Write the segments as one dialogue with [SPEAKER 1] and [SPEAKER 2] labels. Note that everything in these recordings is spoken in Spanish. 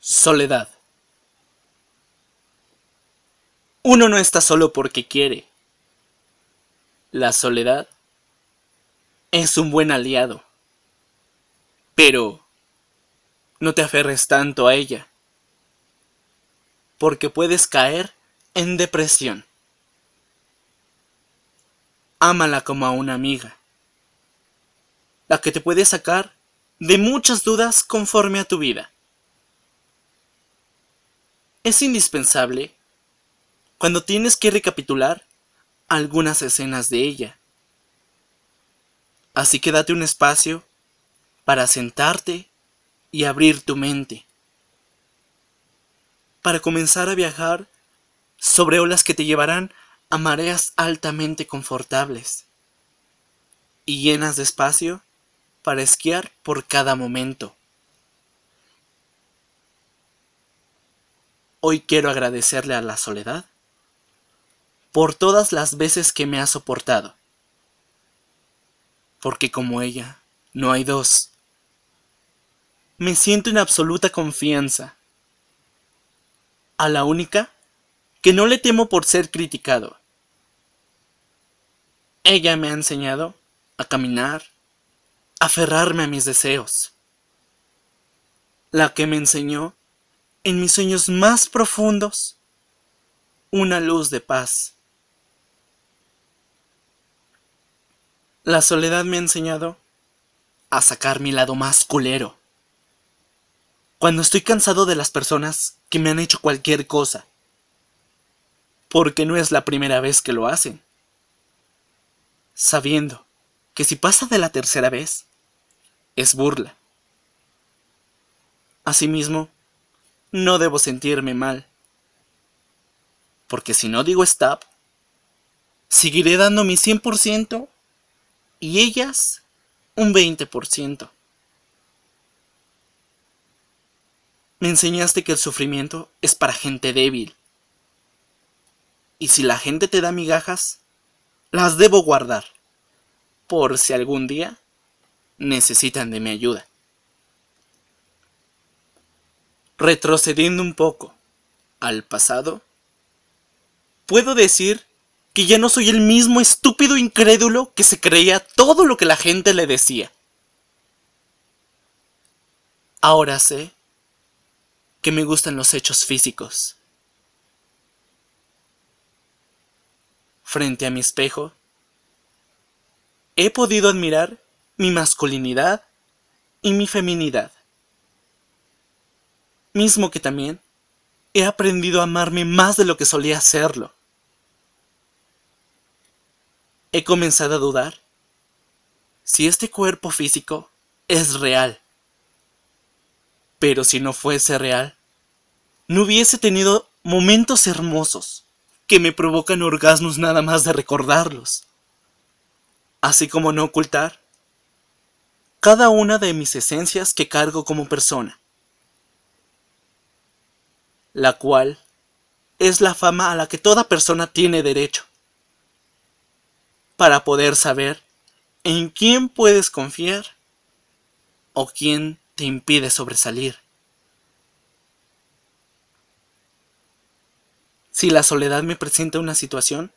[SPEAKER 1] Soledad. Uno no está solo porque quiere. La soledad es un buen aliado. Pero no te aferres tanto a ella. Porque puedes caer en depresión. Ámala como a una amiga. La que te puede sacar de muchas dudas conforme a tu vida. Es indispensable cuando tienes que recapitular algunas escenas de ella. Así que date un espacio para sentarte y abrir tu mente. Para comenzar a viajar sobre olas que te llevarán a mareas altamente confortables y llenas de espacio para esquiar por cada momento. Hoy quiero agradecerle a la soledad por todas las veces que me ha soportado, porque como ella, no hay dos. Me siento en absoluta confianza, a la única que no le temo por ser criticado. Ella me ha enseñado a caminar, a aferrarme a mis deseos, la que me enseñó en mis sueños más profundos una luz de paz. La soledad me ha enseñado a sacar mi lado más culero. Cuando estoy cansado de las personas que me han hecho cualquier cosa. Porque no es la primera vez que lo hacen. Sabiendo que si pasa de la tercera vez, es burla. Asimismo, no debo sentirme mal. Porque si no digo stop, seguiré dando mi 100% y ellas un 20%. Me enseñaste que el sufrimiento es para gente débil. Y si la gente te da migajas, las debo guardar, por si algún día necesitan de mi ayuda. retrocediendo un poco al pasado, puedo decir que ya no soy el mismo estúpido incrédulo que se creía todo lo que la gente le decía. Ahora sé que me gustan los hechos físicos. Frente a mi espejo, he podido admirar mi masculinidad y mi feminidad mismo que también he aprendido a amarme más de lo que solía hacerlo. He comenzado a dudar si este cuerpo físico es real. Pero si no fuese real, no hubiese tenido momentos hermosos que me provocan orgasmos nada más de recordarlos. Así como no ocultar cada una de mis esencias que cargo como persona la cual es la fama a la que toda persona tiene derecho, para poder saber en quién puedes confiar o quién te impide sobresalir. Si la soledad me presenta una situación,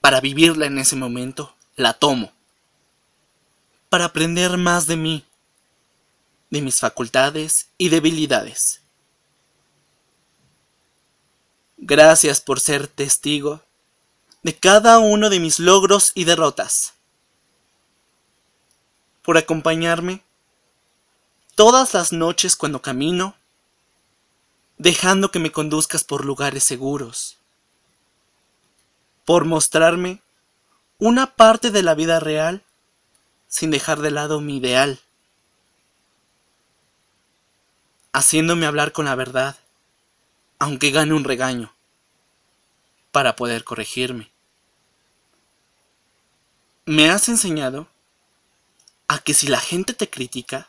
[SPEAKER 1] para vivirla en ese momento, la tomo. Para aprender más de mí, de mis facultades y debilidades. Gracias por ser testigo de cada uno de mis logros y derrotas. Por acompañarme todas las noches cuando camino, dejando que me conduzcas por lugares seguros. Por mostrarme una parte de la vida real sin dejar de lado mi ideal. Haciéndome hablar con la verdad aunque gane un regaño, para poder corregirme. Me has enseñado a que si la gente te critica,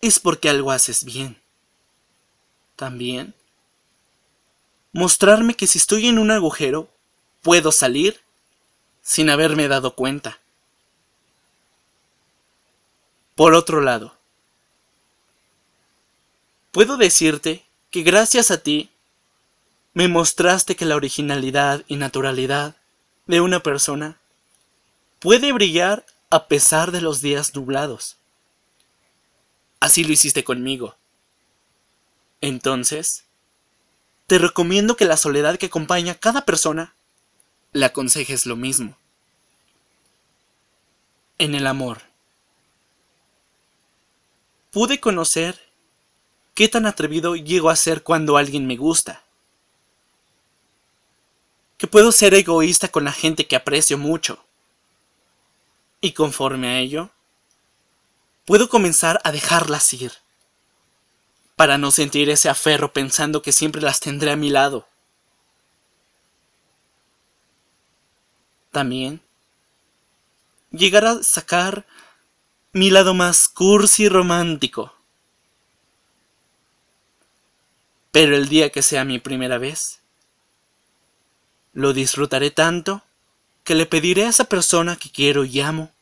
[SPEAKER 1] es porque algo haces bien. También, mostrarme que si estoy en un agujero, puedo salir sin haberme dado cuenta. Por otro lado, Puedo decirte que gracias a ti me mostraste que la originalidad y naturalidad de una persona puede brillar a pesar de los días nublados. Así lo hiciste conmigo. Entonces, te recomiendo que la soledad que acompaña a cada persona le aconsejes lo mismo. En el amor. Pude conocer ¿Qué tan atrevido llego a ser cuando alguien me gusta? Que puedo ser egoísta con la gente que aprecio mucho. Y conforme a ello, puedo comenzar a dejarlas ir. Para no sentir ese aferro pensando que siempre las tendré a mi lado. También llegar a sacar mi lado más cursi y romántico Pero el día que sea mi primera vez, lo disfrutaré tanto que le pediré a esa persona que quiero y amo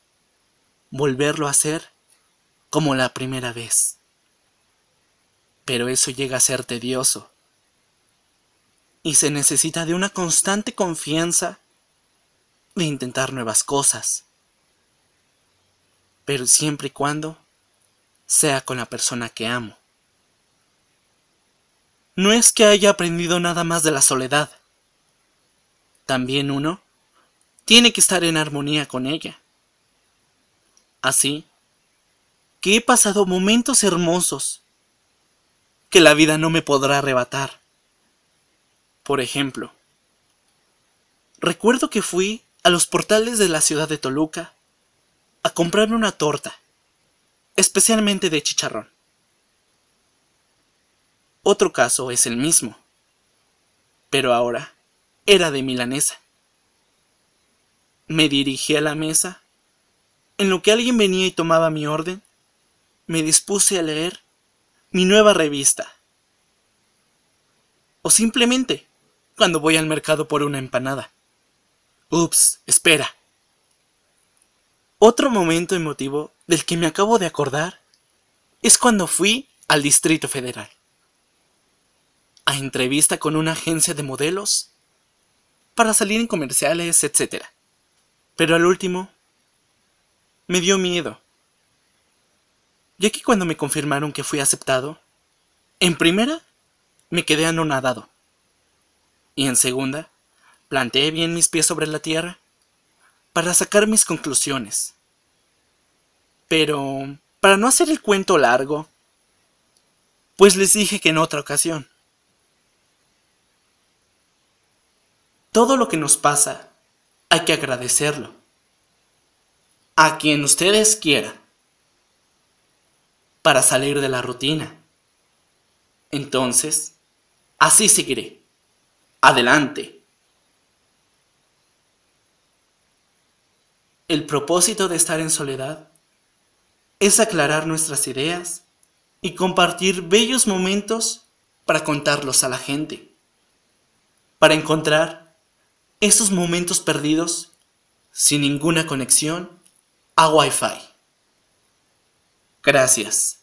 [SPEAKER 1] volverlo a hacer como la primera vez. Pero eso llega a ser tedioso. Y se necesita de una constante confianza de intentar nuevas cosas. Pero siempre y cuando sea con la persona que amo no es que haya aprendido nada más de la soledad. También uno tiene que estar en armonía con ella. Así que he pasado momentos hermosos que la vida no me podrá arrebatar. Por ejemplo, recuerdo que fui a los portales de la ciudad de Toluca a comprarme una torta, especialmente de chicharrón. Otro caso es el mismo. Pero ahora era de milanesa. Me dirigí a la mesa. En lo que alguien venía y tomaba mi orden, me dispuse a leer mi nueva revista. O simplemente, cuando voy al mercado por una empanada. Ups, espera. Otro momento emotivo del que me acabo de acordar es cuando fui al Distrito Federal a entrevista con una agencia de modelos, para salir en comerciales, etc. Pero al último, me dio miedo. Ya que cuando me confirmaron que fui aceptado, en primera, me quedé anonadado. Y en segunda, planteé bien mis pies sobre la tierra para sacar mis conclusiones. Pero, para no hacer el cuento largo, pues les dije que en otra ocasión. Todo lo que nos pasa, hay que agradecerlo. A quien ustedes quieran. Para salir de la rutina. Entonces, así seguiré. Adelante. El propósito de estar en soledad es aclarar nuestras ideas y compartir bellos momentos para contarlos a la gente, para encontrar esos momentos perdidos sin ninguna conexión a Wi-Fi. Gracias.